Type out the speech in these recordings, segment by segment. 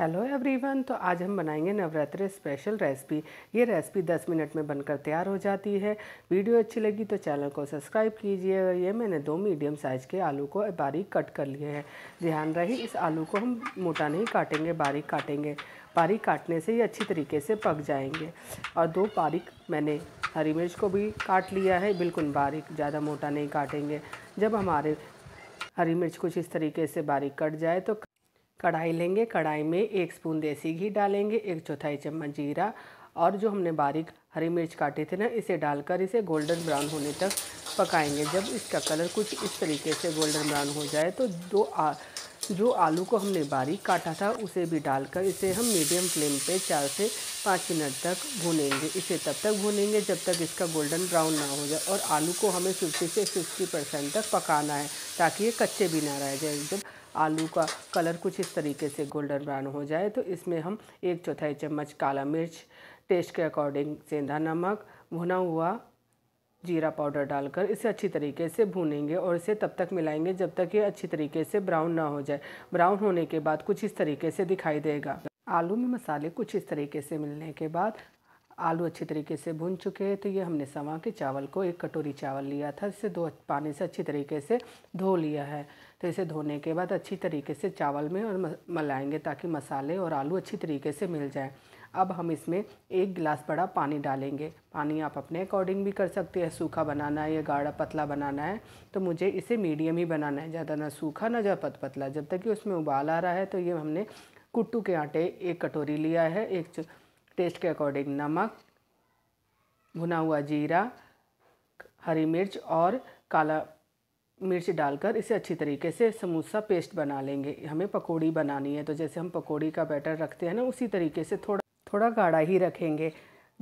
hello everyone तो आज हम बनाएंगे नवरात्रि स्पेशल रेसिपी ये रेसिपी 10 मिनट में बनकर तैयार हो जाती है वीडियो अच्छी लगी तो चैनल को सब्सक्राइब कीजिए ये मैंने दो मीडियम साइज़ के आलू को बारीक कट कर लिए हैं ध्यान रहे इस आलू को हम मोटा नहीं काटेंगे बारीक काटेंगे बारीक काटने से ये अच्छी तरीके से पक जाएंगे और दो बारीक मैंने हरी मिर्च को भी काट लिया है बिल्कुल बारीक ज़्यादा मोटा नहीं काटेंगे जब हमारे हरी मिर्च कुछ इस तरीके से बारीक कट जाए तो कढ़ाई लेंगे कढ़ाई में एक स्पून देसी घी डालेंगे एक चौथाई चम्मच जीरा और जो हमने बारीक हरी मिर्च काटे थे ना इसे डालकर इसे गोल्डन ब्राउन होने तक पकाएंगे जब इसका कलर कुछ इस तरीके से गोल्डन ब्राउन हो जाए तो दो आ, जो आलू को हमने बारीक काटा था उसे भी डालकर इसे हम मीडियम फ्लेम पे चार से पाँच मिनट तक भूनेंगे इसे तब तक भूनेंगे जब तक इसका गोल्डन ब्राउन ना हो जाए और आलू को हमें फिफ्टी से सिक्सटी परसेंट तक पकाना है ताकि ये कच्चे भी ना रह जाए जब आलू का कलर कुछ इस तरीके से गोल्डन ब्राउन हो जाए तो इसमें हम एक चौथाई चम्मच काला मिर्च टेस्ट के अकॉर्डिंग सेंधा नमक भुना हुआ जीरा पाउडर डालकर इसे अच्छी तरीके से भूनेंगे और इसे तब तक मिलाएंगे जब तक ये अच्छी तरीके से ब्राउन ना हो जाए ब्राउन होने के बाद कुछ इस तरीके से दिखाई देगा आलू में मसाले कुछ इस तरीके से मिलने के बाद आलू अच्छी तरीके से भुन चुके हैं तो ये हमने सवा के चावल को एक कटोरी चावल लिया था इसे दो पानी से अच्छी तरीके से धो लिया है तो इसे धोने के बाद अच्छी तरीके से चावल में और मलाएंगे ताकि मसाले और आलू अच्छी तरीके से मिल जाए अब हम इसमें एक गिलास बड़ा पानी डालेंगे पानी आप अपने अकॉर्डिंग भी कर सकते हैं सूखा बनाना है या गाढ़ा पतला बनाना है तो मुझे इसे मीडियम ही बनाना है ज़्यादा ना सूखा ना ज़्यादा पत पतला जब तक कि उसमें उबाल आ रहा है तो ये हमने कुट्टू के आटे एक कटोरी लिया है एक टेस्ट के अकॉर्डिंग नमक भुना हुआ जीरा हरी मिर्च और काला मिर्च डालकर इसे अच्छी तरीके से समोसा पेस्ट बना लेंगे हमें पकौड़ी बनानी है तो जैसे हम पकौड़ी का बैटर रखते हैं ना उसी तरीके से थोड़ा थोड़ा गाढ़ा ही रखेंगे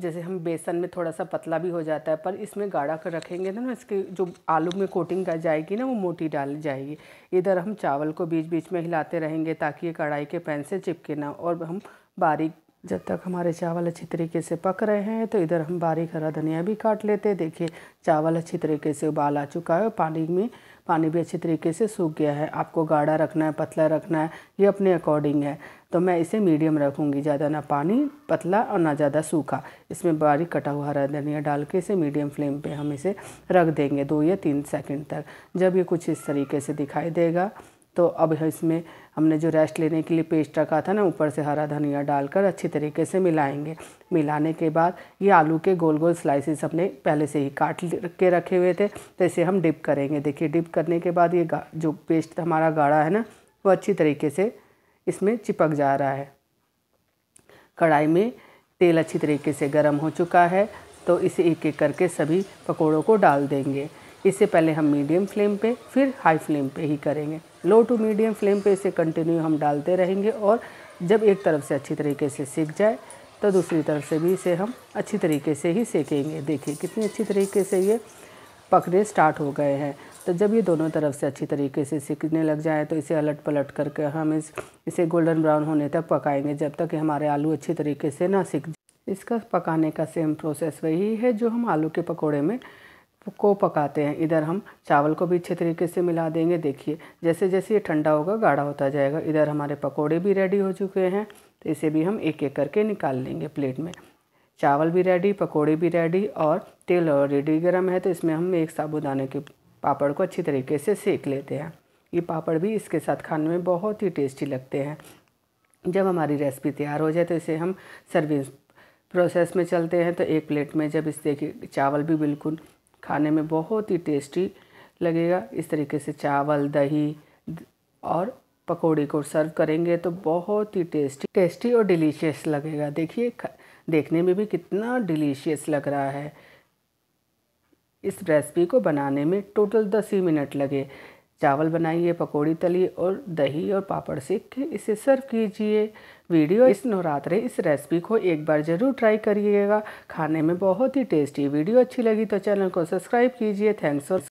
जैसे हम बेसन में थोड़ा सा पतला भी हो जाता है पर इसमें गाढ़ा कर रखेंगे ना इसके जो आलू में कोटिंग कर जाएगी ना वो मोटी डाल जाएगी इधर हम चावल को बीच बीच में हिलाते रहेंगे ताकि ये कढ़ाई के पैन से चिपके ना और हम बारीक जब तक हमारे चावल अच्छी तरीके से पक रहे हैं तो इधर हम बारीक हरा धनिया भी काट लेते हैं देखिए चावल अच्छी तरीके से उबाल आ चुका है पानी में पानी भी अच्छी तरीके से सूख गया है आपको गाढ़ा रखना है पतला रखना है ये अपने अकॉर्डिंग है तो मैं इसे मीडियम रखूँगी ज़्यादा ना पानी पतला और ना ज़्यादा सूखा इसमें बारीक कटा हुआ हरा धनिया डाल के इसे मीडियम फ्लेम पर हम इसे रख देंगे दो या तीन सेकेंड तक जब ये कुछ इस तरीके से दिखाई देगा तो अब इसमें हमने जो रेस्ट लेने के लिए पेस्ट रखा था ना ऊपर से हरा धनिया डालकर अच्छी तरीके से मिलाएंगे मिलाने के बाद ये आलू के गोल गोल स्लाइसेस हमने पहले से ही काट के रखे हुए थे तो इसे हम डिप करेंगे देखिए डिप करने के बाद ये जो पेस्ट हमारा गाढ़ा है ना वो अच्छी तरीके से इसमें चिपक जा रहा है कढ़ाई में तेल अच्छी तरीके से गर्म हो चुका है तो इसे एक एक करके सभी पकौड़ों को डाल देंगे इससे पहले हम मीडियम फ्लेम पे फिर हाई फ्लेम पे ही करेंगे लो टू मीडियम फ्लेम पे इसे कंटिन्यू हम डालते रहेंगे और जब एक तरफ से अच्छी तरीके से सीख जाए तो दूसरी तरफ से भी इसे हम अच्छी तरीके से ही सेकेंगे देखिए कितनी अच्छी तरीके से ये पकने स्टार्ट हो गए हैं तो जब ये दोनों तरफ से अच्छी तरीके से सीखने लग जाए तो इसे अलट पलट करके हम इस इसे गोल्डन ब्राउन होने तक पकाएंगे जब तक कि हमारे आलू अच्छी तरीके से ना सीख इसका पकाने का सेम प्रोसेस वही है जो हम आलू के पकौड़े में को पकाते हैं इधर हम चावल को भी अच्छे तरीके से मिला देंगे देखिए जैसे जैसे ये ठंडा होगा गाढ़ा होता जाएगा इधर हमारे पकोड़े भी रेडी हो चुके हैं तो इसे भी हम एक एक करके निकाल लेंगे प्लेट में चावल भी रेडी पकोड़े भी रेडी और तेल ऑलरेडी गर्म है तो इसमें हम एक साबुदाने के पापड़ को अच्छी तरीके से सेक लेते हैं ये पापड़ भी इसके साथ खाने में बहुत ही टेस्टी लगते हैं जब हमारी रेसिपी तैयार हो जाए तो इसे हम सर्विंग प्रोसेस में चलते हैं तो एक प्लेट में जब इस देखिए चावल भी बिल्कुल खाने में बहुत ही टेस्टी लगेगा इस तरीके से चावल दही और पकौड़े को सर्व करेंगे तो बहुत ही टेस्टी टेस्टी और डिलीशियस लगेगा देखिए देखने में भी कितना डिलीशियस लग रहा है इस रेसिपी को बनाने में टोटल दस ही मिनट लगे चावल बनाइए पकौड़ी तली और दही और पापड़ सेक के इसे सर्व कीजिए वीडियो इस नवरात्रे इस रेसिपी को एक बार ज़रूर ट्राई करिएगा खाने में बहुत ही टेस्टी वीडियो अच्छी लगी तो चैनल को सब्सक्राइब कीजिए थैंक्स फॉर